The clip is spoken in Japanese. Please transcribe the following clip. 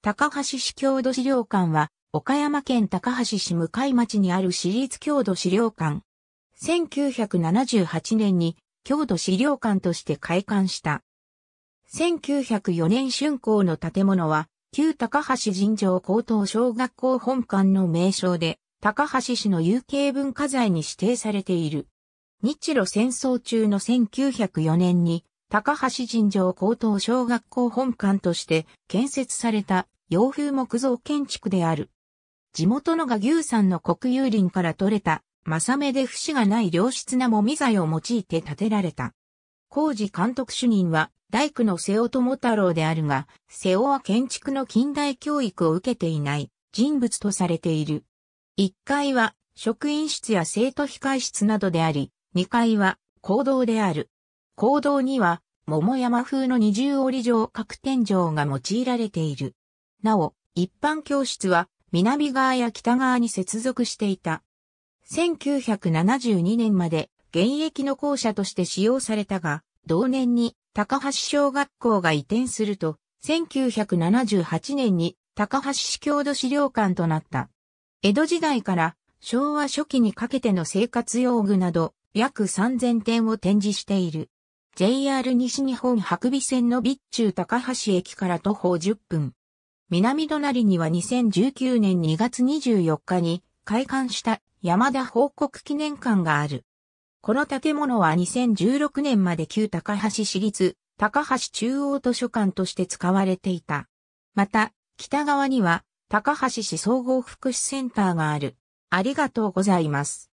高橋市郷土資料館は、岡山県高橋市向井町にある市立郷土資料館。1978年に郷土資料館として開館した。1904年春光の建物は、旧高橋尋常高等小学校本館の名称で、高橋市の有形文化財に指定されている。日露戦争中の1904年に、高橋尋常高等小学校本館として建設された洋風木造建築である。地元の賀牛山の国有林から取れた、正目で節がない良質なもみ材を用いて建てられた。工事監督主任は、大工の瀬尾智太郎であるが、瀬尾は建築の近代教育を受けていない人物とされている。1階は職員室や生徒控室などであり、2階は講堂である。講堂には桃山風の二重折り状各天井が用いられている。なお、一般教室は南側や北側に接続していた。1972年まで現役の校舎として使用されたが、同年に高橋小学校が移転すると、1978年に高橋市郷土資料館となった。江戸時代から昭和初期にかけての生活用具など約3000点を展示している。JR 西日本白尾線の備中高橋駅から徒歩10分。南隣には2019年2月24日に開館した山田報告記念館がある。この建物は2016年まで旧高橋市立高橋中央図書館として使われていた。また、北側には高橋市総合福祉センターがある。ありがとうございます。